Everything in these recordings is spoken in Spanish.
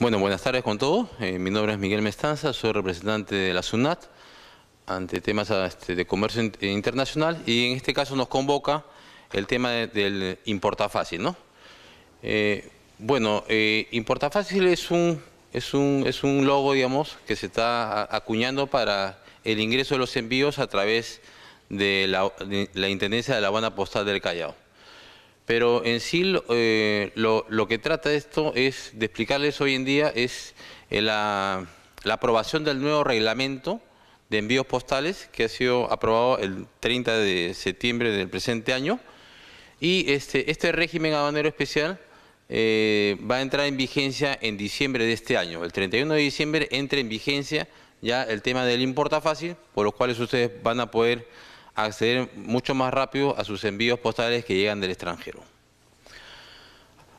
Bueno, buenas tardes con todos. Eh, mi nombre es Miguel Mestanza, soy representante de la SUNAT ante temas este, de comercio eh, internacional y en este caso nos convoca el tema del importa fácil, ¿no? Eh, bueno, importa fácil es un, es, un, es un logo, digamos, que se está acuñando para el ingreso de los envíos a través de la, la Intendencia de la Habana Postal del Callao pero en sí eh, lo, que trata esto es de explicarles hoy en día es eh, la, aprobación del nuevo reglamento de envíos postales que ha sido aprobado el 30 de septiembre del presente año y este, este régimen aduanero especial eh, va a entrar en vigencia en diciembre de este año. El 31 de diciembre entra en vigencia ya el tema del importa fácil, por los cuales ustedes van a poder acceder mucho más rápido a sus envíos postales que llegan del extranjero.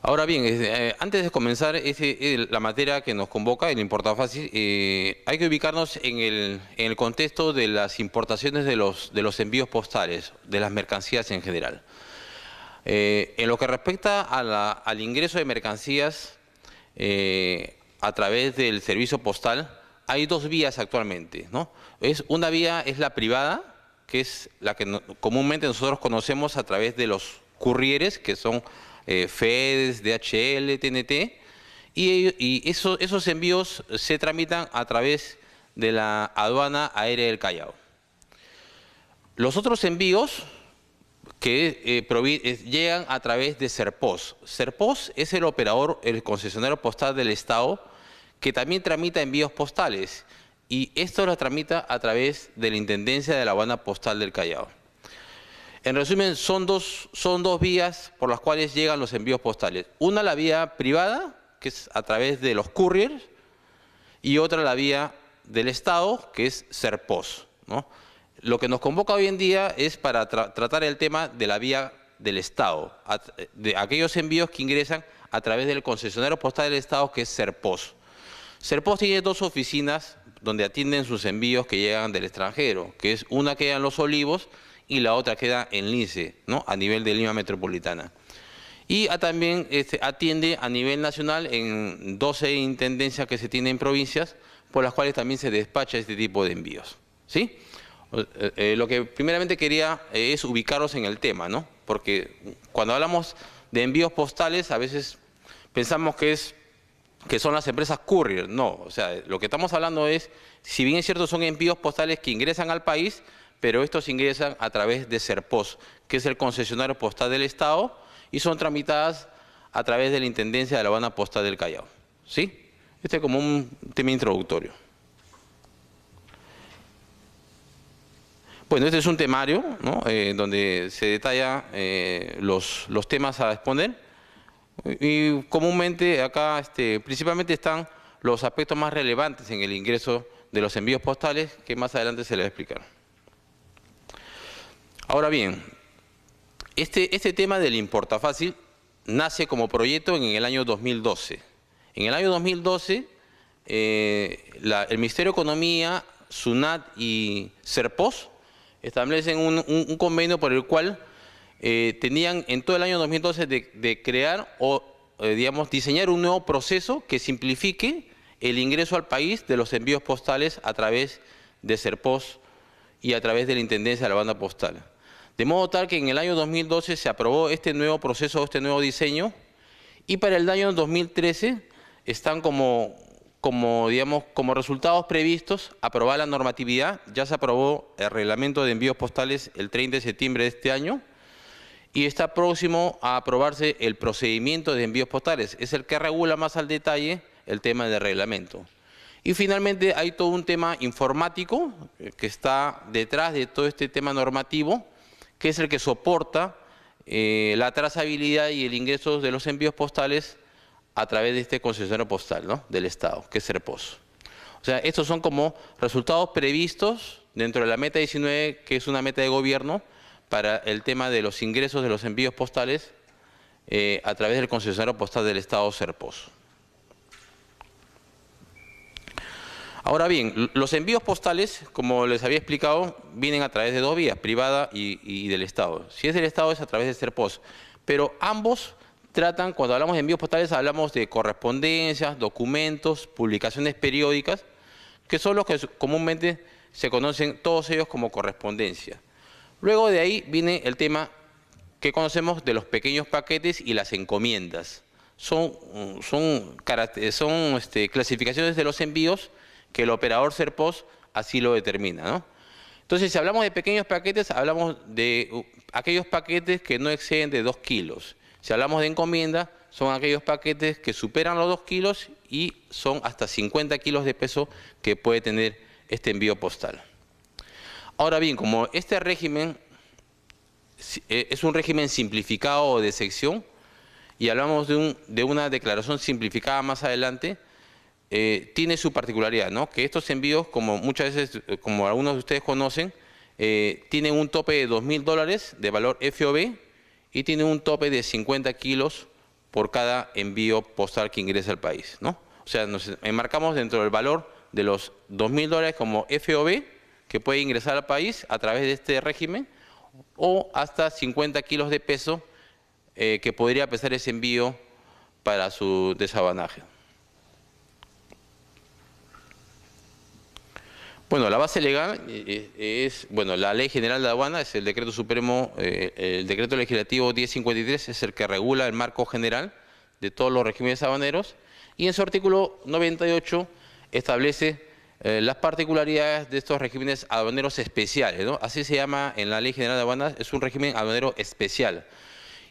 Ahora bien, eh, antes de comenzar la materia que nos convoca, el importafácil, fácil, eh, hay que ubicarnos en el, contexto de las importaciones de los, envíos postales, de las mercancías en general. Eh, en lo que respecta al ingreso de mercancías a través del servicio postal, hay dos vías actualmente. ¿no? Es, una vía es la privada, que es la que comúnmente nosotros conocemos a través de los currieres, que son eh, FEDES, DHL, TNT, y, esos envíos se tramitan a través de la aduana aérea del Callao. Los otros envíos que eh, eh, llegan a través de Serpos. Serpos es el operador, el concesionario postal del Estado, que también tramita envíos postales y esto lo tramita a través de la Intendencia de la Habana Postal del Callao. En resumen, son dos, son dos vías por las cuales llegan los envíos postales. Una la vía privada, que es a través de los couriers, y otra la vía del Estado, que es Serpos. Lo que nos convoca hoy en día es para tratar el tema de la vía del Estado, de aquellos envíos que ingresan a través del concesionario postal del Estado, que es Serpos. Serpos tiene dos oficinas donde atienden sus envíos que llegan del extranjero, que es una queda en Los Olivos y la otra queda en Lince, ¿no? a nivel de Lima Metropolitana. Y también este, atiende a nivel nacional en 12 intendencias que se tienen en provincias, por las cuales también se despacha este tipo de envíos. ¿sí? Eh, eh, lo que primeramente quería eh, es ubicaros en el tema, ¿no? porque cuando hablamos de envíos postales a veces pensamos que es que son las empresas courier, no, o sea, lo que estamos hablando es, si bien es cierto, son envíos postales que ingresan al país, pero estos ingresan a través de Serpos, que es el concesionario postal del Estado, y son tramitadas a través de la Intendencia de la Habana Postal del Callao. ¿Sí? Este es como un tema introductorio. Bueno, este es un temario ¿no? Eh, donde se detalla eh, los, los temas a exponer. Y comúnmente acá este, principalmente están los aspectos más relevantes en el ingreso de los envíos postales que más adelante se les va a explicar. Ahora bien, este, este tema del Importa Fácil nace como proyecto en el año 2012. En el año 2012, eh, el Ministerio de Economía, SUNAT y SERPOS establecen un convenio por el cual eh, tenían en todo el año 2012 de, crear o, eh, digamos, diseñar un nuevo proceso que simplifique el ingreso al país de los envíos postales a través de Serpos y a través de la Intendencia de la Banda Postal. De modo tal que en el año 2012 se aprobó este nuevo proceso, este nuevo diseño, y para el año 2013 están como, como, digamos, como resultados previstos aprobada la normatividad, ya se aprobó el reglamento de envíos postales el 30 de septiembre de este año, y está próximo a aprobarse el procedimiento de envíos postales. Es el que regula más al detalle el tema del reglamento. Y finalmente hay todo un tema informático eh, que está detrás de todo este tema normativo, que es el que soporta eh, la trazabilidad y el ingreso de los envíos postales a través de este concesionario postal del Estado, que es CERPOS. O sea, estos son como resultados previstos dentro de la meta 19, que es una meta de gobierno, para el tema de los ingresos de los envíos postales eh, a través del concesionario postal del Estado Serpos. Ahora bien, los envíos postales, como les había explicado, vienen a través de dos vías, privada y, y del Estado. Si es del Estado es a través de Serpos, pero ambos tratan, cuando hablamos de envíos postales, hablamos de correspondencias, documentos, publicaciones periódicas, que son los que comúnmente se conocen todos ellos como correspondencia. Luego de ahí viene el tema que conocemos de los pequeños paquetes y las encomiendas. Son, este, clasificaciones de los envíos que el operador SERPOS así lo determina. ¿no? Entonces, si hablamos de pequeños paquetes, hablamos de uh, aquellos paquetes que no exceden de 2 kilos. Si hablamos de encomienda, son aquellos paquetes que superan los 2 kilos y son hasta 50 kilos de peso que puede tener este envío postal. Ahora bien, como este régimen eh, es un régimen simplificado de sección, y hablamos de, una declaración simplificada más adelante, eh, tiene su particularidad, ¿no? que estos envíos, como muchas veces, eh, como algunos de ustedes conocen, tienen un tope de 2.000 dólares de valor FOB y tienen un tope de 50 kilos por cada envío postal que ingresa al país. ¿no? O sea, nos enmarcamos dentro del valor de los 2.000 dólares como FOB que puede ingresar al país a través de este régimen o hasta 50 kilos de peso eh, que podría pesar ese envío para su desabanaje. Bueno, la base legal eh, eh, es, bueno, la Ley General de Aduana es el Decreto Supremo, el Decreto Legislativo 1053 es el que regula el marco general de todos los regímenes habaneros y en su artículo 98 establece eh, las particularidades de estos regímenes aduaneros especiales, ¿no? así se llama en la Ley General de Aduanas, es un régimen aduanero especial.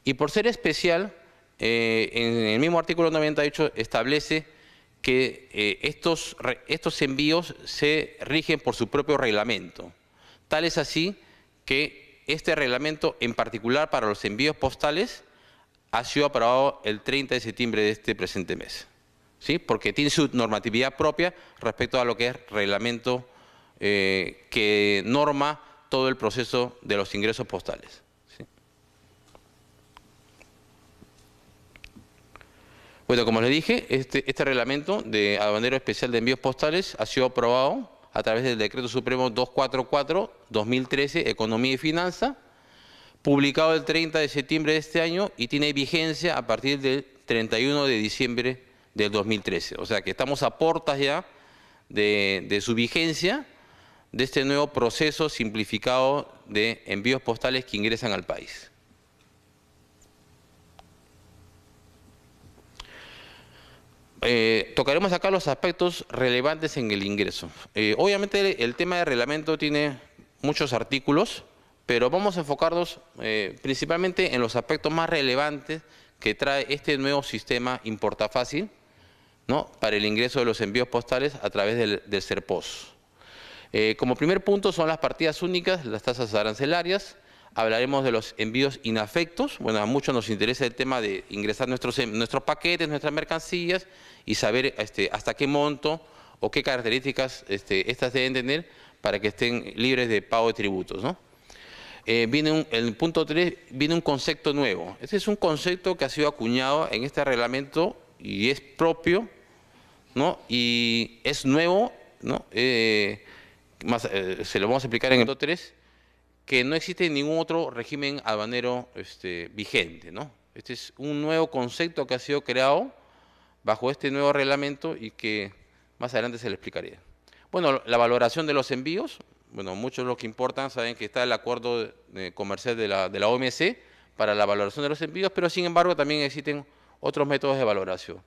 Y por ser especial, eh, en el mismo artículo 98 establece que eh, estos, estos envíos se rigen por su propio reglamento. Tal es así que este reglamento, en particular para los envíos postales, ha sido aprobado el 30 de septiembre de este presente mes porque tiene su normatividad propia respecto a lo que es reglamento eh, que norma todo el proceso de los ingresos postales. Bueno, como les dije, este, este reglamento de abandono Especial de Envíos Postales ha sido aprobado a través del Decreto Supremo 244-2013, Economía y Finanza, publicado el 30 de septiembre de este año y tiene vigencia a partir del 31 de diciembre de del 2013. O sea que estamos a portas ya de, su vigencia de este nuevo proceso simplificado de envíos postales que ingresan al país. Eh, tocaremos acá los aspectos relevantes en el ingreso. Eh, obviamente el tema de reglamento tiene muchos artículos, pero vamos a enfocarnos eh, principalmente en los aspectos más relevantes que trae este nuevo sistema Importa Fácil, para el ingreso de los envíos postales a través del, SERPOS. CERPOS. Eh, como primer punto son las partidas únicas, las tasas arancelarias, hablaremos de los envíos inafectos. Bueno, a muchos nos interesa el tema de ingresar nuestros, nuestros paquetes, nuestras mercancías y saber este, hasta qué monto o qué características este, estas deben tener para que estén libres de pago de tributos. En eh, viene el punto 3 viene un concepto nuevo. Este es un concepto que ha sido acuñado en este reglamento y es propio y es nuevo, ¿no? Eh, eh, se lo vamos a explicar en el 3, que no existe ningún otro régimen aduanero este, vigente, ¿no? Este es un nuevo concepto que ha sido creado bajo este nuevo reglamento y que más adelante se le explicaría. Bueno, la valoración de los envíos, bueno, muchos de los que importan saben que está el acuerdo eh, comercial de la, de la OMC para la valoración de los envíos, pero sin embargo también existen otros métodos de valoración.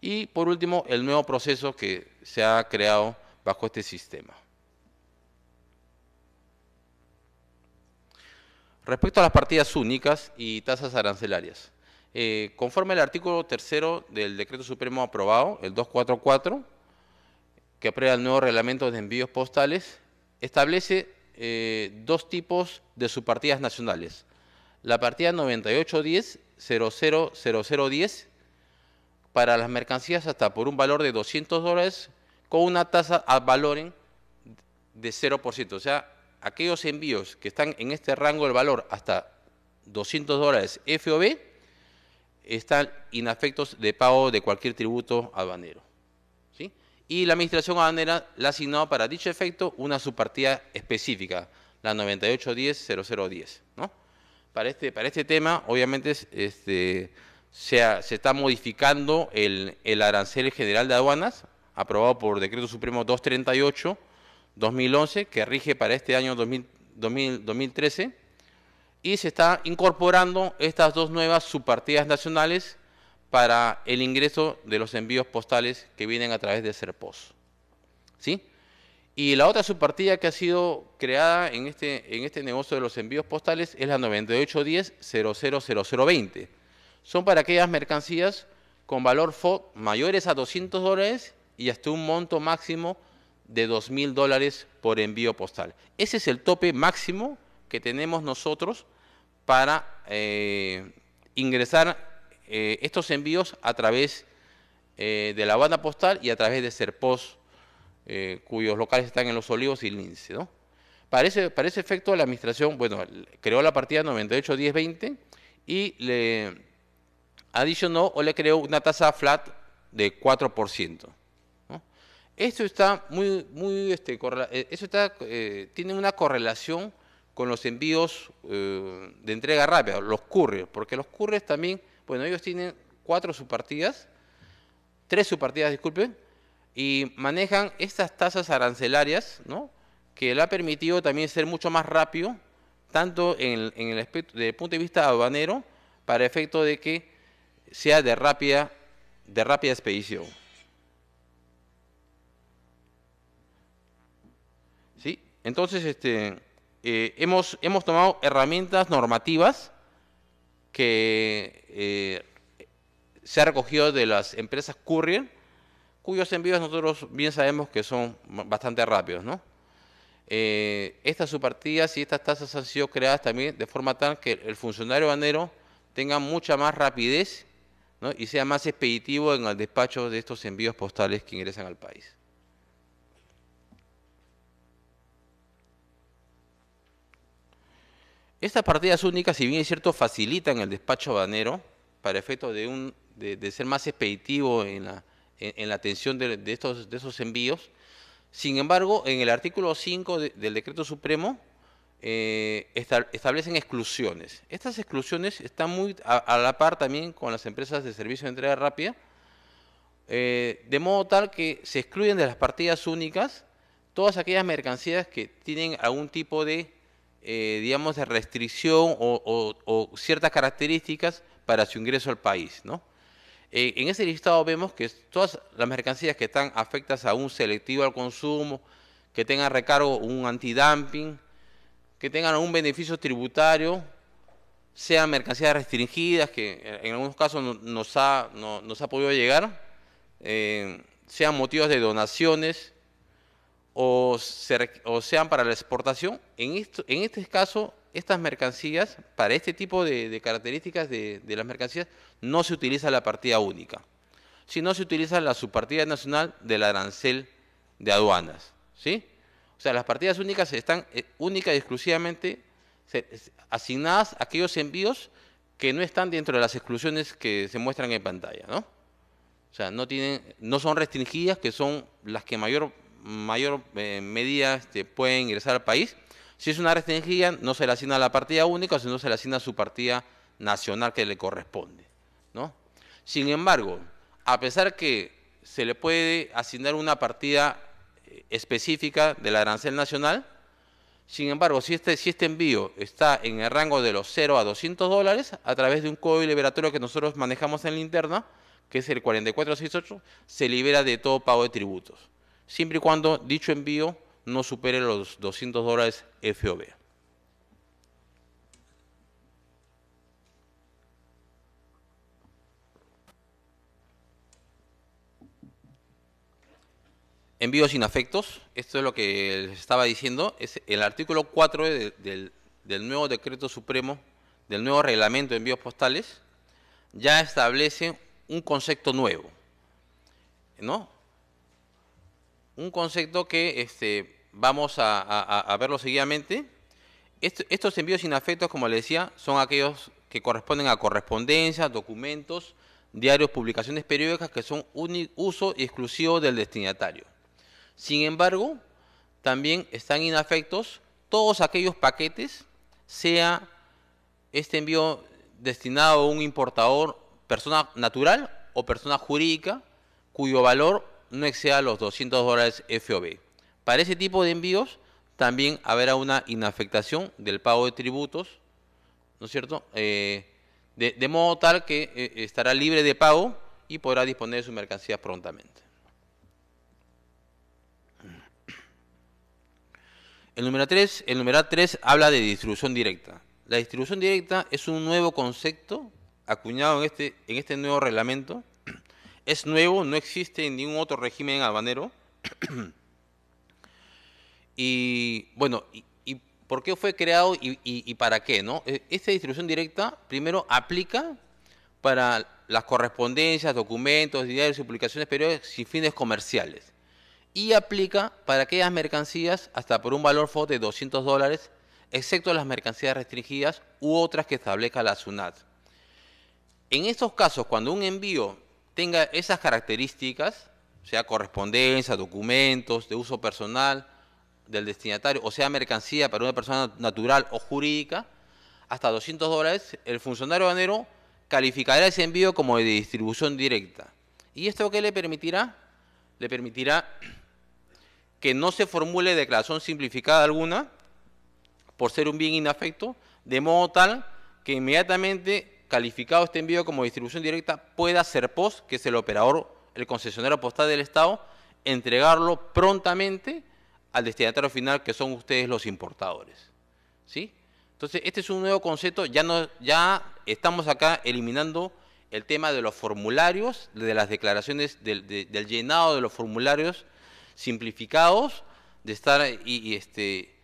Y por último, el nuevo proceso que se ha creado bajo este sistema. Respecto a las partidas únicas y tasas arancelarias. Eh, conforme al artículo tercero del decreto supremo aprobado, el 244, que aprueba el nuevo reglamento de envíos postales, establece eh, dos tipos de subpartidas nacionales. La partida 9810 para las mercancías hasta por un valor de 200 dólares con una tasa a valor de 0%. O sea, aquellos envíos que están en este rango del valor hasta 200 dólares FOB están inafectos de pago de cualquier tributo aduanero. ¿sí? Y la administración aduanera le ha asignado para dicho efecto una subpartida específica, la 98.10.0010. ¿no? Para, este, para este tema, obviamente, es, este, se, está modificando el, arancel general de aduanas, aprobado por Decreto Supremo 238-2011, que rige para este año 2013, y se está incorporando estas dos nuevas subpartidas nacionales para el ingreso de los envíos postales que vienen a través de Serpos. ¿Sí? Y la otra subpartida que ha sido creada en este, en este negocio de los envíos postales es la 9810 son para aquellas mercancías con valor FOD mayores a 200 dólares y hasta un monto máximo de 2.000 dólares por envío postal. Ese es el tope máximo que tenemos nosotros para eh, ingresar eh, estos envíos a través eh, de la banda postal y a través de Serpos, cuyos locales están en Los Olivos y Lince. ¿no? Para, ese, efecto, la administración bueno, creó la partida 98 981020 y le adicionó o le creó una tasa flat de 4%. Esto está muy, muy, este, eh, eso está, eh, tiene una correlación con los envíos eh, de entrega rápida, los couriers, porque los couriers también, bueno, ellos tienen cuatro subpartidas, tres subpartidas, disculpen, y manejan estas tasas arancelarias, que le ha permitido también ser mucho más rápido, tanto en el aspecto, desde el punto de vista aduanero, para efecto de que sea de rápida, de rápida expedición. ¿Sí? Entonces, este, eh, hemos, hemos tomado herramientas normativas que eh, se ha recogido de las empresas courier, cuyos envíos nosotros bien sabemos que son bastante rápidos, ¿no? Eh, estas subpartidas y estas tasas han sido creadas también de forma tal que el funcionario banero tenga mucha más rapidez y sea más expeditivo en el despacho de estos envíos postales que ingresan al país. Estas partidas únicas, si bien es cierto, facilitan el despacho banero para efecto de, un, de, ser más expeditivo en la, la atención de, estos, de esos envíos. Sin embargo, en el artículo 5 del decreto supremo eh, establecen exclusiones. Estas exclusiones están muy a, la par también con las empresas de servicio de entrega rápida, eh, de modo tal que se excluyen de las partidas únicas todas aquellas mercancías que tienen algún tipo de, eh, digamos, de restricción o, ciertas características para su ingreso al país, ¿no? en ese listado vemos que todas las mercancías que están afectadas a un selectivo al consumo, que tengan recargo un antidumping, que tengan algún beneficio tributario, sean mercancías restringidas, que en algunos casos nos ha, no, nos ha podido llegar, eh, sean motivos de donaciones o, sean para la exportación. En, esto, este caso, estas mercancías, para este tipo de, características de, de, las mercancías, no se utiliza la partida única, sino se utiliza la subpartida nacional del arancel de aduanas. ¿Sí? O sea, las partidas únicas están eh, únicas y exclusivamente asignadas a aquellos envíos que no están dentro de las exclusiones que se muestran en pantalla, ¿no? O sea, no tienen, no son restringidas, que son las que mayor mayor eh, medida este, pueden ingresar al país. Si es una restringida, no se le asigna la partida única, sino se le asigna su partida nacional que le corresponde, ¿no? Sin embargo, a pesar que se le puede asignar una partida específica la arancel nacional. Sin embargo, si este, si este envío está en el rango de los 0 a 200 dólares, a través de un código liberatorio que nosotros manejamos en la interna, que es el 4468, se libera de todo pago de tributos, siempre y cuando dicho envío no supere los 200 dólares FOB. Envíos sin afectos, esto es lo que les estaba diciendo, es el artículo 4 del, nuevo decreto supremo, del nuevo reglamento de envíos postales, ya establece un concepto nuevo, ¿no? Un concepto que este, vamos a, verlo seguidamente. estos envíos sin afectos, como les decía, son aquellos que corresponden a correspondencias, documentos, diarios, publicaciones periódicas que son uso exclusivo del destinatario. Sin embargo, también están inafectos todos aquellos paquetes, sea este envío destinado a un importador, persona natural o persona jurídica, cuyo valor no exceda los 200 dólares FOB. Para ese tipo de envíos también habrá una inafectación del pago de tributos, ¿no es cierto? Eh, de, modo tal que eh, estará libre de pago y podrá disponer de sus mercancías prontamente. El número 3, el habla de distribución directa. La distribución directa es un nuevo concepto acuñado en este, este nuevo reglamento. Es nuevo, no existe en ningún otro régimen albanero. y bueno, y, por qué fue creado y, para qué? ¿no? E, esta distribución directa primero aplica para las correspondencias, documentos, diarios y publicaciones periódicas sin fines comerciales y aplica para aquellas mercancías hasta por un valor de 200 dólares, excepto las mercancías restringidas u otras que establezca la SUNAT. En estos casos, cuando un envío tenga esas características, sea correspondencia, documentos de uso personal del destinatario, o sea mercancía para una persona natural o jurídica, hasta 200 dólares, el funcionario banero calificará ese envío como de distribución directa. ¿Y esto qué le permitirá? Le permitirá que no se formule declaración simplificada alguna por ser un bien inafecto, de modo tal que inmediatamente calificado este envío como distribución directa pueda ser POS, que es el operador, el concesionario postal del Estado, entregarlo prontamente al destinatario final, que son ustedes los importadores. ¿Sí? Entonces, este es un nuevo concepto, ya, no, ya estamos acá eliminando el tema de los formularios, de las declaraciones, del llenado de los formularios simplificados de estar eh, y, este,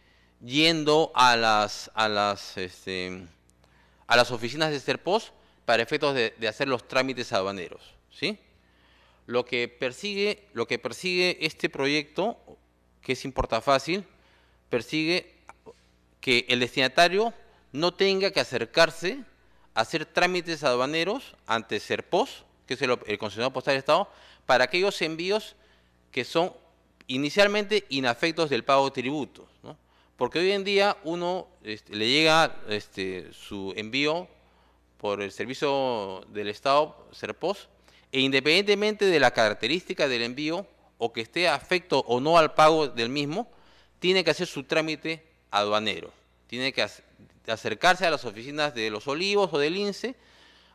yendo a las, a las, este, a las oficinas de Serpos para efectos de, hacer los trámites aduaneros. ¿sí? Lo, que persigue, lo que persigue este proyecto, que es Importafácil, persigue que el destinatario no tenga que acercarse a hacer trámites aduaneros ante Serpos, que es el, Consejo postal del Estado, para aquellos envíos que son inicialmente inafectos del pago de tributos, porque hoy en día uno este, le llega este, su envío por el servicio del Estado, SERPOS, e independientemente de la característica del envío o que esté afecto o no al pago del mismo, tiene que hacer su trámite aduanero, tiene que acercarse a las oficinas de Los Olivos o del INSE,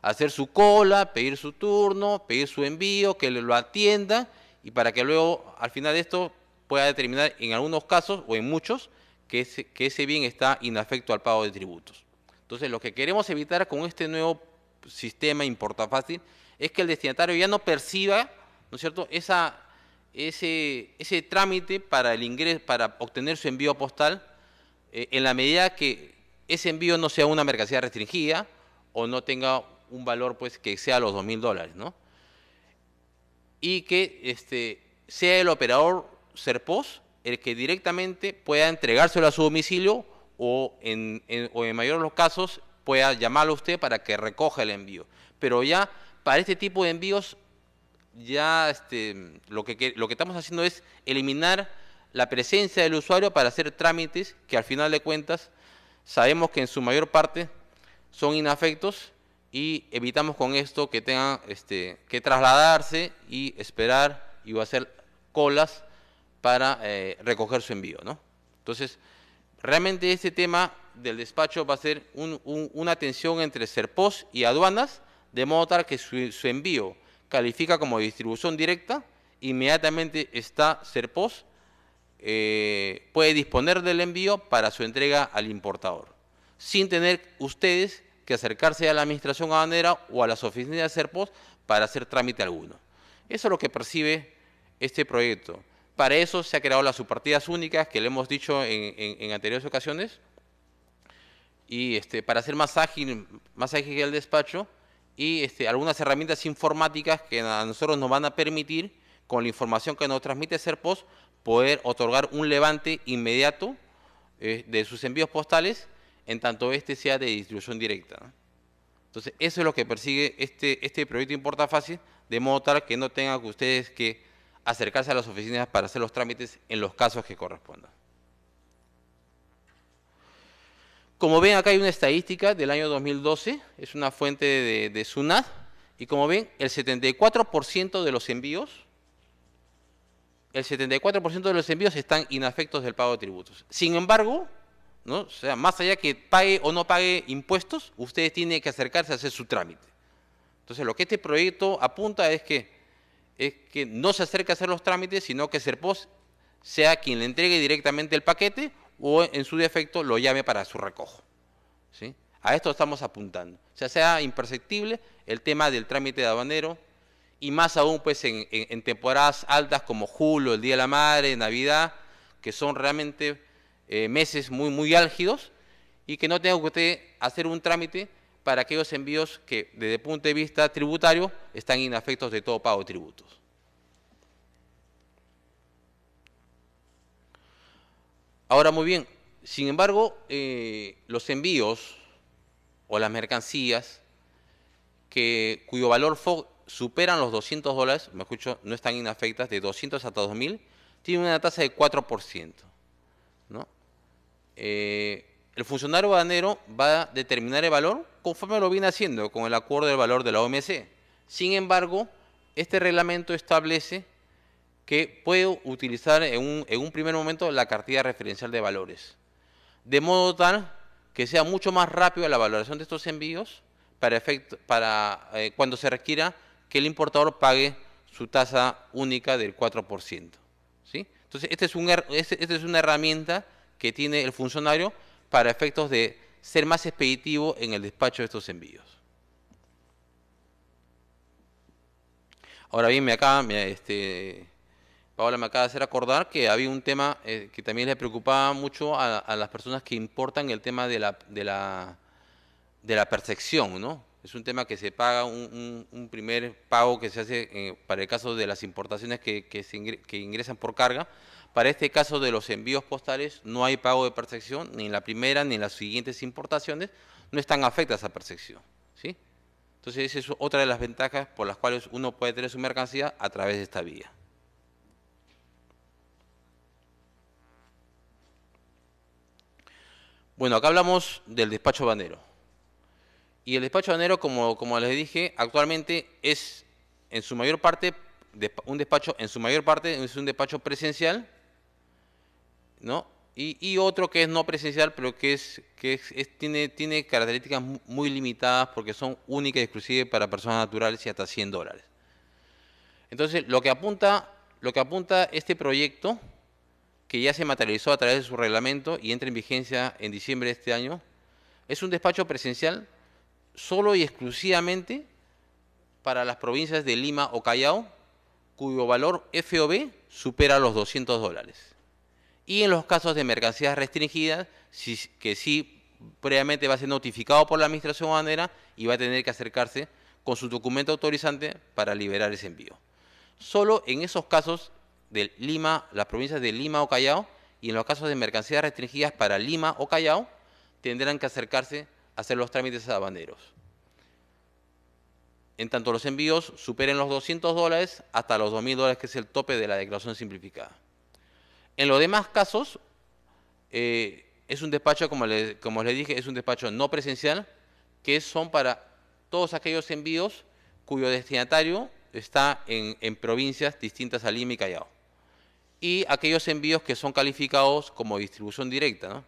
hacer su cola, pedir su turno, pedir su envío, que lo atienda, y para que luego al final de esto pueda determinar en algunos casos o en muchos que ese, bien está inafecto al pago de tributos. Entonces lo que queremos evitar con este nuevo sistema importa fácil es que el destinatario ya no perciba, ¿no es cierto?, esa, ese, ese trámite para el para obtener su envío postal, eh, en la medida que ese envío no sea una mercancía restringida o no tenga un valor pues que sea los dos mil dólares, ¿no? y que este, sea el operador SERPOS el que directamente pueda entregárselo a su domicilio o en, o en mayor de los casos pueda llamarlo a usted para que recoja el envío. Pero ya para este tipo de envíos, ya este, lo, que, lo que estamos haciendo es eliminar la presencia del usuario para hacer trámites que al final de cuentas sabemos que en su mayor parte son inafectos y evitamos con esto que tengan este, que trasladarse y esperar y va a hacer colas para eh, recoger su envío. ¿no? Entonces, realmente este tema del despacho va a ser una tensión entre Serpos y aduanas, de modo tal que su, envío califica como distribución directa, inmediatamente está Serpos, eh, puede disponer del envío para su entrega al importador, sin tener ustedes que acercarse a la administración habanera o a las oficinas de SERPOS... para hacer trámite alguno. Eso es lo que percibe este proyecto. Para eso se ha creado las subpartidas únicas que le hemos dicho en, anteriores ocasiones y este, para ser más ágil, más ágil el despacho y este, algunas herramientas informáticas que a nosotros nos van a permitir, con la información que nos transmite Serpos, poder otorgar un levante inmediato eh, de sus envíos postales en tanto este sea de distribución directa. Entonces, eso es lo que persigue este, este proyecto Importa Fácil, de modo tal que no tengan que ustedes que acercarse a las oficinas para hacer los trámites en los casos que correspondan. Como ven, acá hay una estadística del año 2012, es una fuente de, de SUNAT, y como ven, el 74% de los envíos, el 74% de los envíos están inafectos del pago de tributos. Sin embargo, ¿no? O sea, más allá que pague o no pague impuestos, ustedes tienen que acercarse a hacer su trámite. Entonces, lo que este proyecto apunta es que, es que no se acerque a hacer los trámites, sino que Serpos sea quien le entregue directamente el paquete o, en su defecto, lo llame para su recojo. ¿sí? A esto estamos apuntando. O sea, sea imperceptible el tema del trámite de aduanero y más aún pues en, en temporadas altas como julio, el Día de la Madre, Navidad, que son realmente eh, meses muy, muy álgidos y que no tenga que usted hacer un trámite para aquellos envíos que desde el punto de vista tributario están inafectos de todo pago de tributos. Ahora muy bien, sin embargo, eh, los envíos o las mercancías que, cuyo valor superan los 200 dólares, me escucho, no están inafectas, de 200 hasta 2.000, tienen una tasa de 4%. ¿no? Eh, el funcionario banero va a determinar el valor conforme lo viene haciendo con el acuerdo del valor de la OMC. Sin embargo, este reglamento establece que puede utilizar en un, primer momento la cartilla referencial de valores, de modo tal que sea mucho más rápido la valoración de estos envíos para, efecto, para eh, cuando se requiera que el importador pague su tasa única del 4%. ¿sí? Entonces, esta es, un, er, este, este es una herramienta que tiene el funcionario para efectos de ser más expeditivo en el despacho de estos envíos. Ahora bien, me acaba, este, Paola me acaba de hacer acordar que había un tema eh, que también le preocupaba mucho a, las personas que importan el tema de la, de la, percepción, ¿no? Es un tema que se paga, un, primer pago que se hace eh, para el caso de las importaciones que, que ingresan por carga, para este caso de los envíos postales no hay pago de percepción, ni en la primera ni en las siguientes importaciones no están afectadas a percepción. ¿sí? Entonces esa es otra de las ventajas por las cuales uno puede tener su mercancía a través de esta vía. Bueno, acá hablamos del despacho banero. Y el despacho banero, como, como les dije, actualmente es en su mayor parte un despacho, en su mayor parte es un despacho presencial y, otro que es no presencial, pero que es que tiene, características muy limitadas porque son únicas y exclusivas para personas naturales y hasta 100 dólares. Entonces, lo que apunta, lo que apunta este proyecto, que ya se materializó a través de su reglamento y entra en vigencia en diciembre de este año, es un despacho presencial solo y exclusivamente para las provincias de Lima o Callao, cuyo valor FOB supera los 200 dólares. Y en los casos de mercancías restringidas, que sí previamente va a ser notificado por la Administración Bandera y va a tener que acercarse con su documento autorizante para liberar ese envío. Solo en esos casos de Lima, las provincias de Lima o Callao, y en los casos de mercancías restringidas para Lima o Callao, tendrán que acercarse a hacer los trámites a banderos. En tanto los envíos superen los 200 dólares hasta los 2.000 dólares, que es el tope de la declaración simplificada. En los demás casos, eh, es un despacho, como, les dije, es un despacho no presencial, que son para todos aquellos envíos cuyo destinatario está en, provincias distintas a Lima y Callao. Y aquellos envíos que son calificados como distribución directa. ¿no?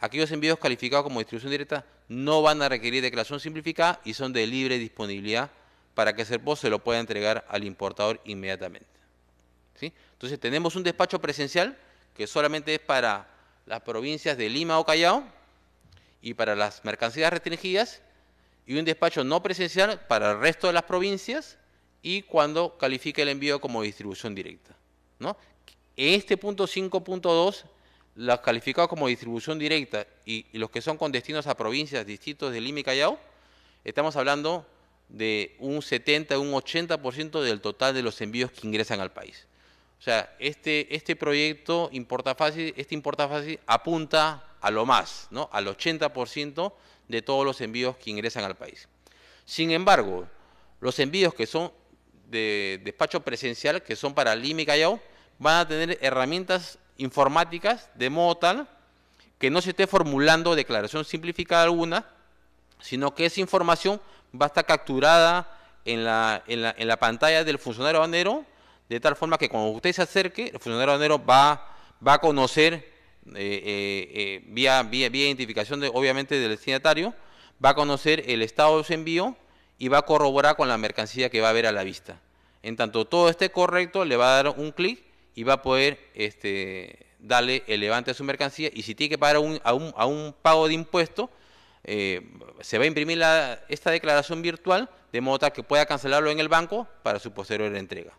Aquellos envíos calificados como distribución directa no van a requerir declaración simplificada y son de libre disponibilidad para que Servo se lo pueda entregar al importador inmediatamente. Entonces tenemos un despacho presencial que solamente es para las provincias de Lima o Callao y para las mercancías restringidas y un despacho no presencial para el resto de las provincias y cuando califique el envío como distribución directa. ¿no? Este punto 5.2, los calificados como distribución directa y, y, los que son con destinos a provincias, distritos de Lima y Callao, estamos hablando de un 70, un 80% del total de los envíos que ingresan al país. O sea, este, este proyecto fácil, este fácil apunta a lo más, ¿no? Al 80% de todos los envíos que ingresan al país. Sin embargo, los envíos que son de despacho presencial, que son para Lima y Callao, van a tener herramientas informáticas de modo tal que no se esté formulando declaración simplificada alguna, sino que esa información va a estar capturada en la, en la, en la pantalla del funcionario banero de tal forma que cuando usted se acerque, el funcionario aduanero va, va a conocer eh, eh, eh, vía, vía, identificación, obviamente, del destinatario, va a conocer el estado de su envío y va a corroborar con la mercancía que va a ver a la vista. En tanto todo esté correcto, le va a dar un clic y va a poder este, darle el levante a su mercancía. Y si tiene que pagar un, a, un, pago de impuesto, se va a imprimir esta declaración virtual de modo tal que pueda cancelarlo en el banco para su posterior entrega.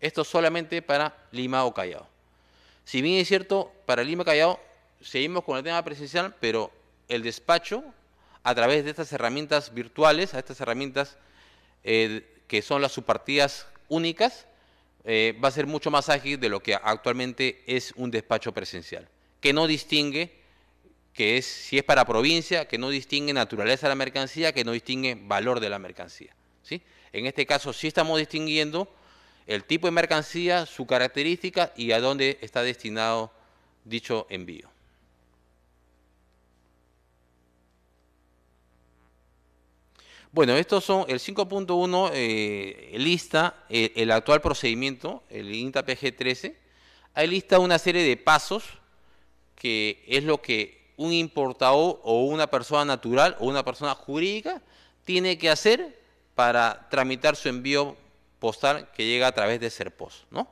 Esto solamente para Lima o Callao. Si bien es cierto, para Lima o Callao seguimos con el tema presencial, pero el despacho, a través de estas herramientas virtuales, a estas herramientas eh, que son las subpartidas únicas, eh, va a ser mucho más ágil de lo que actualmente es un despacho presencial, que no distingue, que es, si es para provincia, que no distingue naturaleza de la mercancía, que no distingue valor de la mercancía. ¿sí? En este caso sí estamos distinguiendo el tipo de mercancía, su característica y a dónde está destinado dicho envío. Bueno, estos son el 5.1 eh, lista eh, el actual procedimiento, el INTA PG13. Ahí lista una serie de pasos que es lo que un importador o una persona natural o una persona jurídica tiene que hacer para tramitar su envío postal que llega a través de Serpos, ¿no?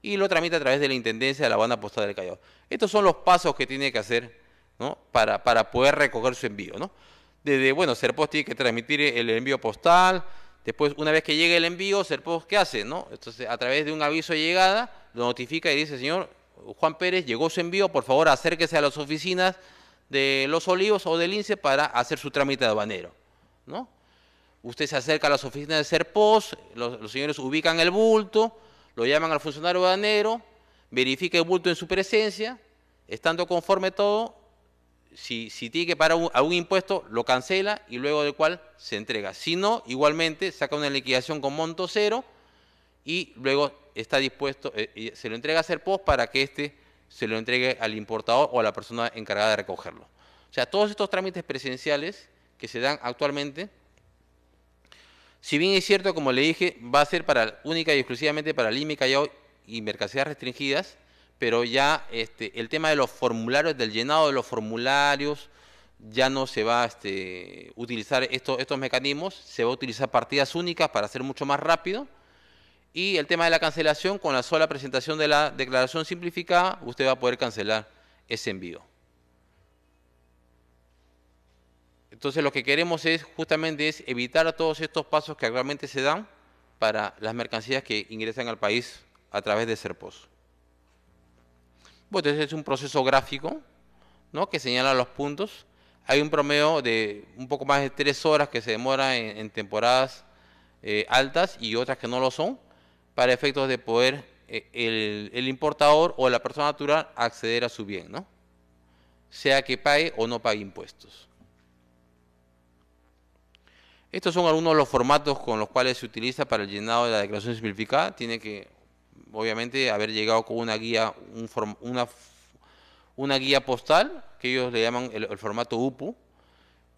Y lo tramita a través de la Intendencia de la Banda Postal del Callao. Estos son los pasos que tiene que hacer, ¿no? Para, para poder recoger su envío, ¿no? Desde, bueno, Serpos tiene que transmitir el envío postal, después, una vez que llegue el envío, Serpos, ¿qué hace, no? Entonces, a través de un aviso de llegada, lo notifica y dice, señor Juan Pérez, llegó su envío, por favor, acérquese a las oficinas de Los Olivos o del Ince para hacer su trámite aduanero, ¿no? Usted se acerca a las oficinas de Serpos, los, señores ubican el bulto, lo llaman al funcionario banero, verifica el bulto en su presencia, estando conforme todo, si, tiene que pagar algún impuesto, lo cancela y luego de cual se entrega. Si no, igualmente saca una liquidación con monto cero y luego está dispuesto, eh, se lo entrega a Serpos para que éste se lo entregue al importador o a la persona encargada de recogerlo. O sea, todos estos trámites presenciales que se dan actualmente si bien es cierto, como le dije, va a ser para, única y exclusivamente para límite y y mercancías restringidas, pero ya este, el tema de los formularios, del llenado de los formularios, ya no se va a este, utilizar estos mecanismos, se va a utilizar partidas únicas para hacer mucho más rápido. Y el tema de la cancelación, con la sola presentación de la declaración simplificada, usted va a poder cancelar ese envío. Entonces lo que queremos es justamente es evitar todos estos pasos que actualmente se dan para las mercancías que ingresan al país a través de Serpos. Bueno, entonces es un proceso gráfico ¿no? que señala los puntos. Hay un promedio de un poco más de tres horas que se demora en, temporadas eh, altas y otras que no lo son, para efectos de poder eh, el, el, importador o la persona natural acceder a su bien, ¿no? sea que pague o no pague impuestos. Estos son algunos de los formatos con los cuales se utiliza para el llenado de la declaración simplificada. Tiene que, obviamente, haber llegado con una guía, una, guía postal, que ellos le llaman el, formato UPU,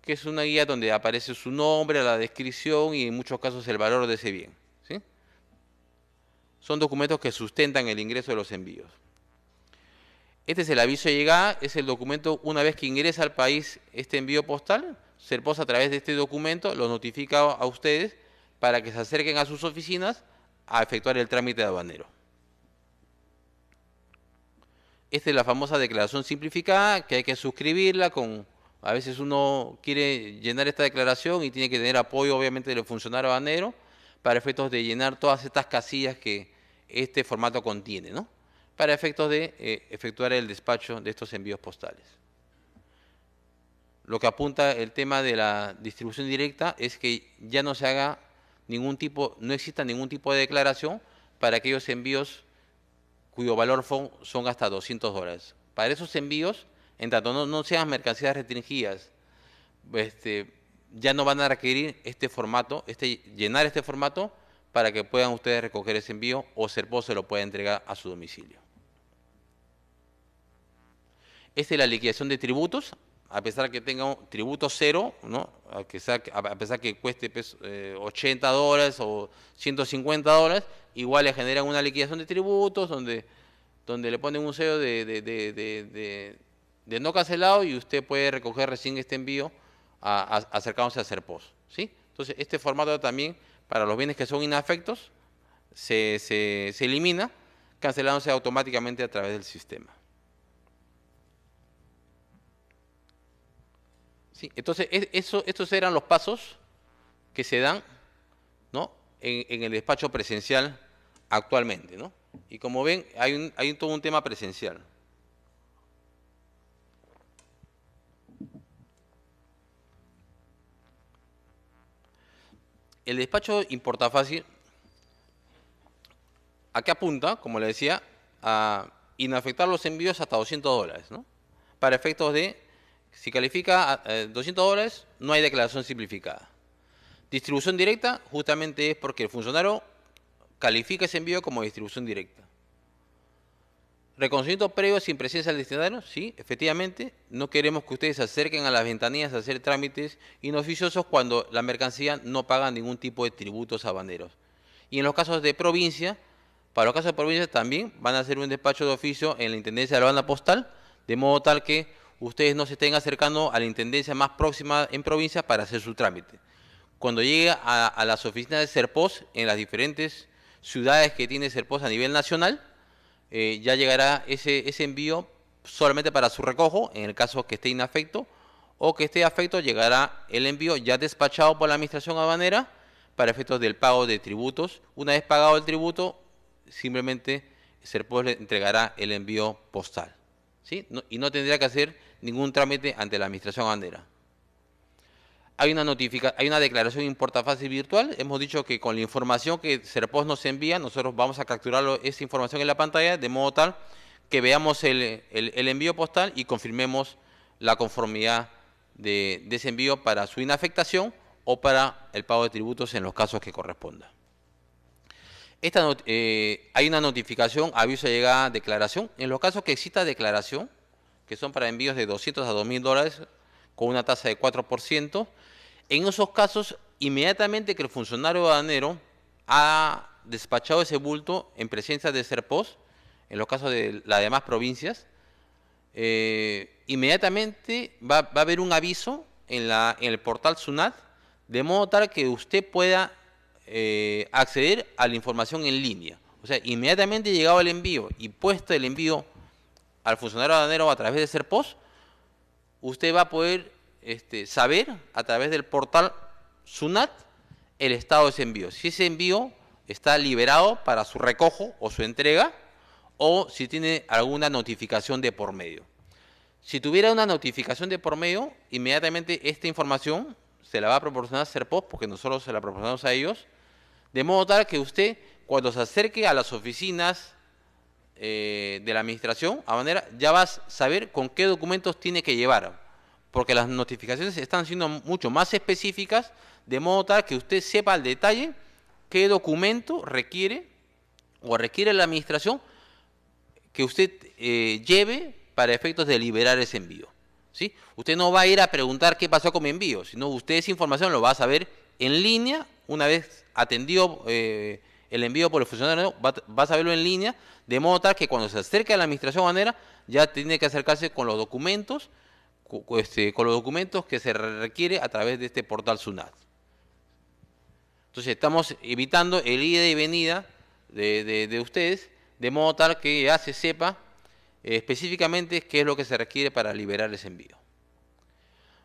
que es una guía donde aparece su nombre, la descripción y en muchos casos el valor de ese bien. Son documentos que sustentan el ingreso de los envíos. Este es el aviso de llegada, es el documento una vez que ingresa al país este envío postal, Serpos a través de este documento lo notifica a ustedes para que se acerquen a sus oficinas a efectuar el trámite de abanero. Esta es la famosa declaración simplificada que hay que suscribirla con a veces uno quiere llenar esta declaración y tiene que tener apoyo obviamente del funcionario abanero para efectos de llenar todas estas casillas que este formato contiene, ¿no? Para efectos de eh, efectuar el despacho de estos envíos postales lo que apunta el tema de la distribución directa es que ya no se haga ningún tipo, no exista ningún tipo de declaración para aquellos envíos cuyo valor son, hasta 200 dólares. Para esos envíos, en tanto no, sean mercancías restringidas, este, ya no van a requerir este formato, este, llenar este formato para que puedan ustedes recoger ese envío o Serpo se lo pueda entregar a su domicilio. Esta es la liquidación de tributos a pesar que tenga un tributo cero, ¿no? a, pesar, a pesar que cueste 80 eh, dólares o 150 dólares, igual le generan una liquidación de tributos donde, donde le ponen un sello de, no cancelado y usted puede recoger recién este envío acercándose a CERPOS. ¿sí? Entonces, este formato también para los bienes que son inafectos se, se elimina cancelándose automáticamente a través del sistema. Entonces, eso, estos eran los pasos que se dan en, el despacho presencial actualmente. Y como ven, hay, un, todo un tema presencial. El despacho importa fácil. ¿A qué apunta? Como le decía, a inafectar los envíos hasta 200 dólares, Para efectos de si califica 200 eh, dólares, no hay declaración simplificada. Distribución directa justamente es porque el funcionario califica ese envío como distribución directa. Reconocimiento previo sin presencia del destinatario, sí, efectivamente, no queremos que ustedes se acerquen a las ventanillas a hacer trámites inoficiosos cuando la mercancía no paga ningún tipo de tributos a banderos. Y en los casos de provincia, para los casos de provincia también van a hacer un despacho de oficio en la Intendencia de la Banda Postal, de modo tal que ustedes no se estén acercando a la intendencia más próxima en provincia para hacer su trámite. Cuando llegue a, las oficinas de Serpos en las diferentes ciudades que tiene Serpos a nivel nacional, eh, ya llegará ese, ese envío solamente para su recojo, en el caso que esté inafecto, o que esté afecto, llegará el envío ya despachado por la Administración Habanera para efectos del pago de tributos. Una vez pagado el tributo, simplemente Serpos le entregará el envío postal. ¿sí? y no tendría que hacer ningún trámite ante la Administración Bandera. Hay una, notifica, hay una declaración virtual. Hemos dicho que con la información que CERPOS nos envía, nosotros vamos a capturar esa información en la pantalla de modo tal que veamos el, envío postal y confirmemos la conformidad de, ese envío para su inafectación o para el pago de tributos en los casos que corresponda. Esta eh, hay una notificación, aviso de llegada, declaración. En los casos que exista declaración, que son para envíos de 200 a 2.000 dólares con una tasa de 4%. En esos casos, inmediatamente que el funcionario aduanero ha despachado ese bulto en presencia de SERPOS, en los casos de las demás provincias, eh, inmediatamente va, a haber un aviso en, la, en el portal SUNAT, de modo tal que usted pueda eh, acceder a la información en línea. O sea, inmediatamente llegado el envío y puesto el envío al funcionario aduanero a través de SERPOS, usted va a poder este, saber a través del portal SUNAT el estado de ese envío. Si ese envío está liberado para su recojo o su entrega, o si tiene alguna notificación de por medio. Si tuviera una notificación de por medio, inmediatamente esta información se la va a proporcionar SERPOS, porque nosotros se la proporcionamos a ellos, de modo tal que usted, cuando se acerque a las oficinas eh, de la administración a manera ya vas a saber con qué documentos tiene que llevar, porque las notificaciones están siendo mucho más específicas, de modo tal que usted sepa al detalle qué documento requiere o requiere la administración que usted eh, lleve para efectos de liberar ese envío. ¿Sí? Usted no va a ir a preguntar qué pasó con mi envío, sino usted esa información lo va a saber en línea, una vez atendido eh, el envío por el funcionario, va, a saberlo en línea, de modo tal que cuando se acerca a la administración banera ya tiene que acercarse con los documentos, este, con los documentos que se requiere a través de este portal SUNAT. Entonces estamos evitando el ida y venida de, ustedes, de modo tal que ya se sepa eh, específicamente qué es lo que se requiere para liberar ese envío.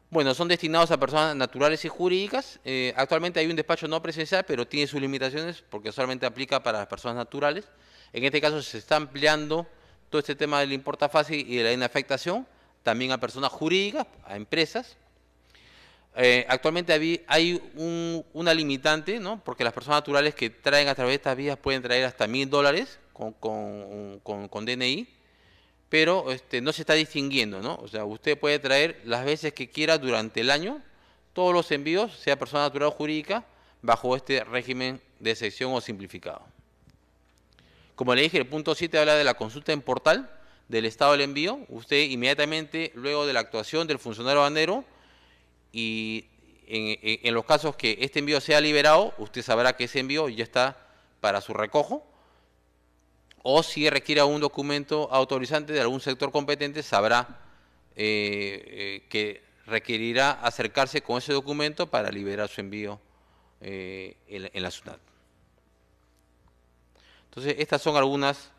Bueno, son destinados a personas naturales y jurídicas. Eh, actualmente hay un despacho no presencial, pero tiene sus limitaciones porque solamente aplica para las personas naturales. En este caso se está ampliando todo este tema del importa fácil y de la inafectación también a personas jurídicas, a empresas. Eh, actualmente hay una limitante, ¿no? porque las personas naturales que traen a través de estas vías pueden traer hasta mil dólares con, DNI, pero este, no se está distinguiendo. ¿no? O sea, usted puede traer las veces que quiera durante el año todos los envíos, sea persona natural o jurídica, bajo este régimen de sección o simplificado. Como le dije, el punto 7 habla de la consulta en portal del estado del envío. Usted inmediatamente, luego de la actuación del funcionario bandero, y en, los casos que este envío sea liberado, usted sabrá que ese envío ya está para su recojo. O si requiere algún documento autorizante de algún sector competente, sabrá eh, eh, que requerirá acercarse con ese documento para liberar su envío eh, en la ciudad. Entonces, estas son algunas,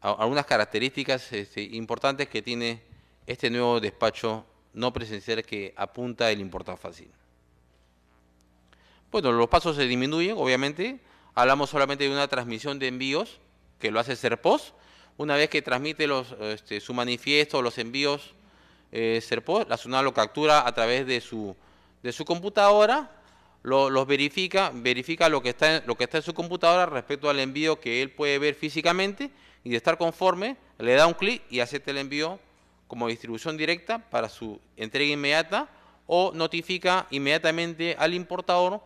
algunas características este, importantes que tiene este nuevo despacho no presencial que apunta el importar fácil. Bueno, los pasos se disminuyen, obviamente. Hablamos solamente de una transmisión de envíos, que lo hace Serpos. Una vez que transmite este, su manifiesto, los envíos eh, Serpos, la zona lo captura a través de de su computadora los verifica, verifica lo que, está en, lo que está en su computadora respecto al envío que él puede ver físicamente y de estar conforme le da un clic y acepta el envío como distribución directa para su entrega inmediata o notifica inmediatamente al importador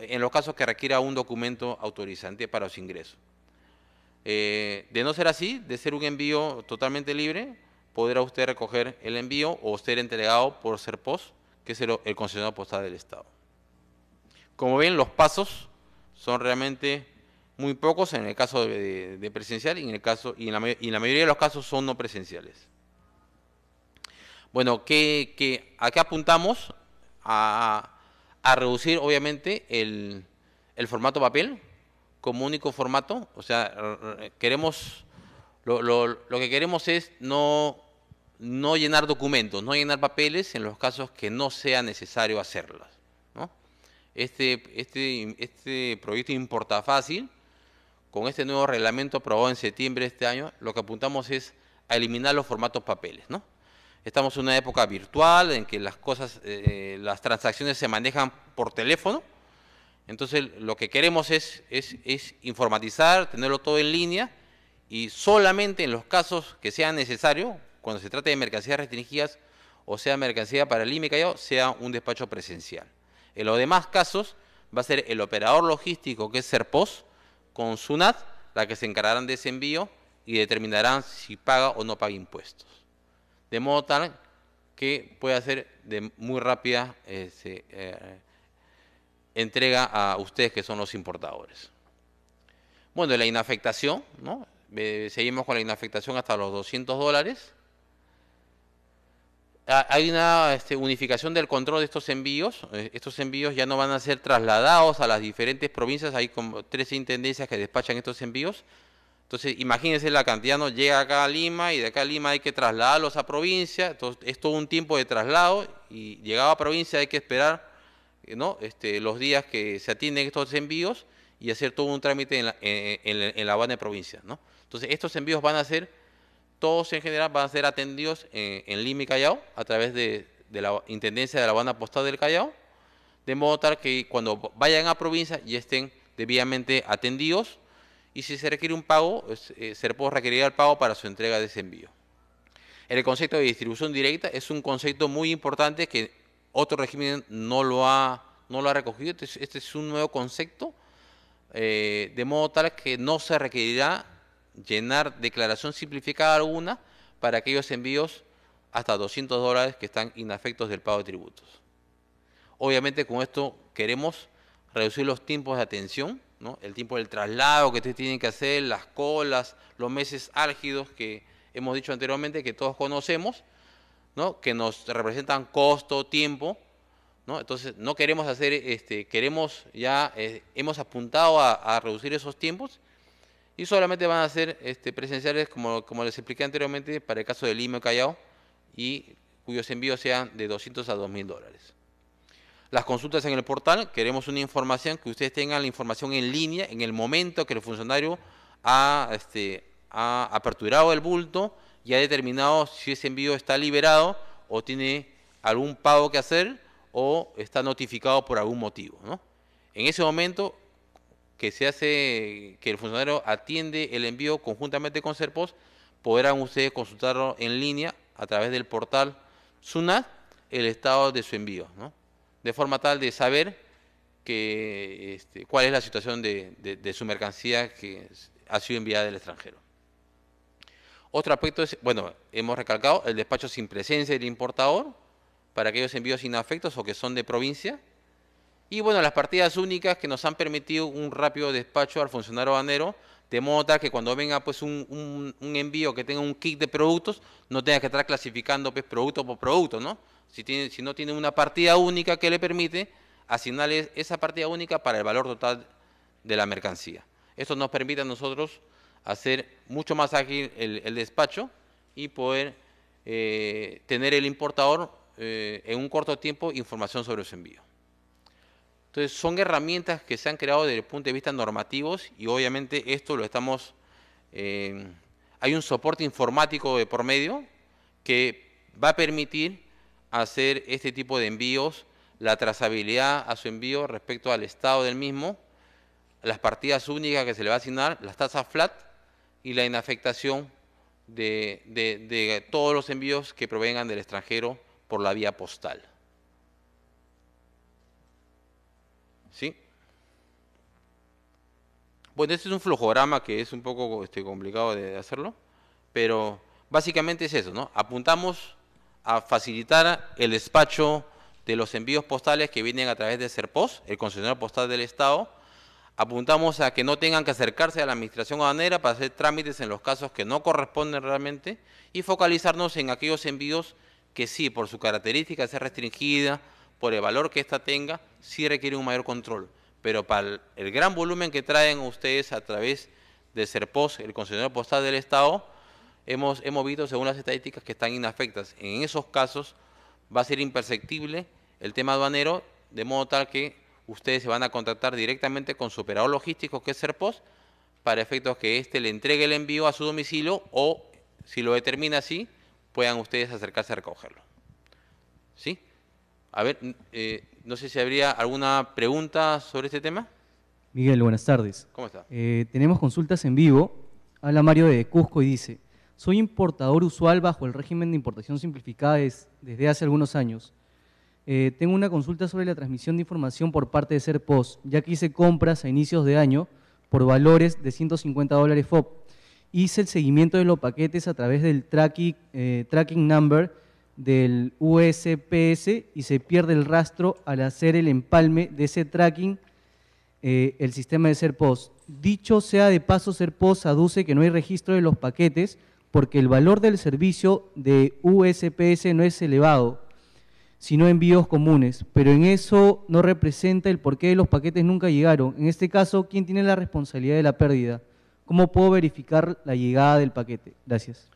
eh, en los casos que requiera un documento autorizante para su ingreso. Eh, de no ser así, de ser un envío totalmente libre, podrá usted recoger el envío o ser entregado por SERPOS, que es el, el postal del Estado. Como ven, los pasos son realmente muy pocos en el caso de, presencial y en, el caso, y la, mayoría de los casos son no presenciales. Bueno, a qué apuntamos? A, reducir obviamente el, formato papel como único formato. O sea, queremos lo, que queremos es no, no llenar documentos, no llenar papeles en los casos que no sea necesario hacerlas este, este, este proyecto Importa Fácil, con este nuevo reglamento aprobado en septiembre de este año, lo que apuntamos es a eliminar los formatos papeles, ¿no? Estamos en una época virtual en que las cosas, eh, eh, las transacciones se manejan por teléfono, entonces lo que queremos es, es, informatizar, tenerlo todo en línea y solamente en los casos que sea necesario, cuando se trate de mercancías restringidas o sea mercancía para el IME sea un despacho presencial. En los demás casos va a ser el operador logístico, que es Serpos, con SUNAT, la que se encargarán de ese envío y determinarán si paga o no paga impuestos. De modo tal que puede ser de muy rápida este, eh, entrega a ustedes que son los importadores. Bueno, la inafectación, ¿no? Eh, seguimos con la inafectación hasta los 200 dólares Ah, hay una este, unificación del control de estos envíos. Eh, estos envíos ya no van a ser trasladados a las diferentes provincias. Hay como 13 intendencias que despachan estos envíos. Entonces, imagínense la cantidad, ¿no? Llega acá a Lima y de acá a Lima hay que trasladarlos a provincia. Entonces, es todo un tiempo de traslado y llegado a provincia hay que esperar, eh, este, los días que se atienden estos envíos y hacer todo un trámite en la, en, Habana de provincia, Entonces, estos envíos van a ser todos en general van a ser atendidos en, Lima y Callao a través de, la Intendencia de la Banda Postal del Callao, de modo tal que cuando vayan a provincia y estén debidamente atendidos y si se requiere un pago, eh, se puede requerir el pago para su entrega de ese envío. El concepto de distribución directa es un concepto muy importante que otro régimen no lo ha, no lo ha recogido, este es, este un nuevo concepto, eh, de modo tal que no se requerirá llenar declaración simplificada alguna para aquellos envíos hasta 200 dólares que están inafectos del pago de tributos. Obviamente con esto queremos reducir los tiempos de atención, ¿no? el tiempo del traslado que ustedes tienen que hacer, las colas, los meses álgidos que hemos dicho anteriormente que todos conocemos, ¿no? que nos representan costo, tiempo. ¿no? Entonces no queremos hacer, este, queremos ya, eh, hemos apuntado a reducir esos tiempos y solamente van a ser este, presenciales, como, les expliqué anteriormente, para el caso de Lima y Callao, y cuyos envíos sean de 200 a 2.000 dólares. Las consultas en el portal, queremos una información, que ustedes tengan la información en línea en el momento que el funcionario este, ha, aperturado el bulto y ha determinado si ese envío está liberado o tiene algún pago que hacer o está notificado por algún motivo. En ese momento que se hace, que el funcionario atiende el envío conjuntamente con Serpos, podrán ustedes consultarlo en línea a través del portal SUNAT, el estado de su envío, de forma tal de saber que, este, cuál es la situación de, su mercancía que ha sido enviada del extranjero. Otro aspecto es, bueno, hemos recalcado el despacho sin presencia del importador para aquellos envíos afectos o que son de provincia, y bueno, las partidas únicas que nos han permitido un rápido despacho al funcionario banero, de modo tal que cuando venga pues un, envío que tenga un kit de productos, no tenga que estar clasificando pues producto por producto, ¿no? Si, tiene, si no tiene una partida única que le permite asignarle esa partida única para el valor total de la mercancía. Esto nos permite a nosotros hacer mucho más ágil el, despacho y poder eh, tener el importador eh, en un corto tiempo información sobre su envío. Entonces son herramientas que se han creado desde el punto de vista normativos y obviamente esto lo estamos... Eh, hay un soporte informático de por medio que va a permitir hacer este tipo de envíos, la trazabilidad a su envío respecto al estado del mismo, las partidas únicas que se le va a asignar, las tasas flat y la inafectación de todos los envíos que provengan del extranjero por la vía postal. ¿sí? Bueno, este es un flujograma que es un poco este, complicado de hacerlo, pero básicamente es eso, ¿no? Apuntamos a facilitar el despacho de los envíos postales que vienen a través de Serpos, el concesionario postal del Estado. Apuntamos a que no tengan que acercarse a la administración aduanera para hacer trámites en los casos que no corresponden realmente y focalizarnos en aquellos envíos que sí, por su característica es ser restringida, por el valor que ésta tenga, sí requiere un mayor control. Pero para el, gran volumen que traen ustedes a través de Serpos, el concesionario postal del Estado, hemos, hemos visto, según las estadísticas, que están inafectas. En esos casos va a ser imperceptible el tema aduanero, de modo tal que ustedes se van a contactar directamente con su operador logístico, que es Serpos, para efectos que éste le entregue el envío a su domicilio o, si lo determina así, puedan ustedes acercarse a recogerlo. ¿Sí? A ver, eh, no sé si habría alguna pregunta sobre este tema. Miguel, buenas tardes. ¿Cómo está? Eh, tenemos consultas en vivo. Habla Mario de Cusco y dice, soy importador usual bajo el régimen de importación simplificada desde hace algunos años. Eh, tengo una consulta sobre la transmisión de información por parte de Serpos, ya que hice compras a inicios de año por valores de 150 dólares FOB. Hice el seguimiento de los paquetes a través del tracking, tracking number del USPS y se pierde el rastro al hacer el empalme de ese tracking eh, el sistema de SERPOS. Dicho sea de paso, SERPOS aduce que no hay registro de los paquetes porque el valor del servicio de USPS no es elevado, sino envíos comunes, pero en eso no representa el porqué de los paquetes nunca llegaron. En este caso, ¿quién tiene la responsabilidad de la pérdida? ¿Cómo puedo verificar la llegada del paquete? Gracias.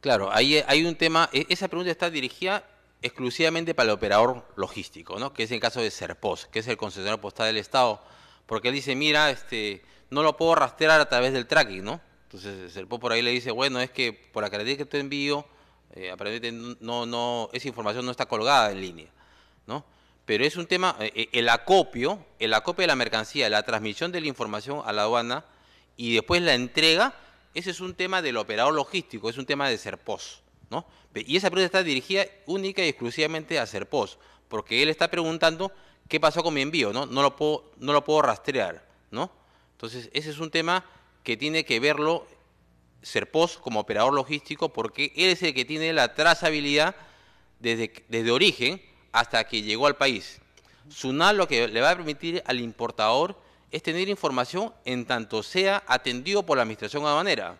Claro, ahí eh, hay un tema, e, esa pregunta está dirigida exclusivamente para el operador logístico, ¿no? que es el caso de Serpos, que es el concesionario postal del Estado, porque él dice, mira, este, no lo puedo rastrear a través del tracking, ¿no? Entonces eh, Serpos por ahí le dice, bueno, es que por la característica que te envío, eh, aparentemente no, no, esa información no está colgada en línea, ¿no? Pero es un tema, el acopio, el acopio de la mercancía, la transmisión de la información a la aduana y después la entrega, ese es un tema del operador logístico, es un tema de Serpos. ¿no? Y esa pregunta está dirigida única y exclusivamente a Serpos, porque él está preguntando qué pasó con mi envío, ¿no? No lo puedo, no lo puedo rastrear, ¿no? Entonces, ese es un tema que tiene que verlo Serpos como operador logístico, porque él es el que tiene la trazabilidad desde, desde origen hasta que llegó al país. SUNAL lo que le va a permitir al importador es tener información en tanto sea atendido por la Administración Aduanera.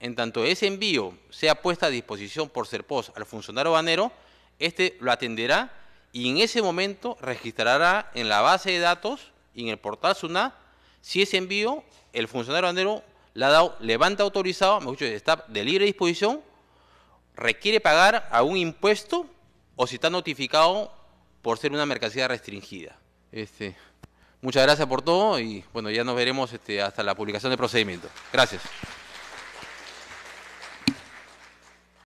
En tanto ese envío sea puesto a disposición por ser SERPOS al funcionario aduanero, este lo atenderá y en ese momento registrará en la base de datos y en el portal SUNA si ese envío el funcionario aduanero le ha dado levanta autorizado, me escucho, está de libre disposición, requiere pagar algún impuesto o si está notificado por ser una mercancía restringida. Este. Muchas gracias por todo y bueno, ya nos veremos este, hasta la publicación del procedimiento. Gracias.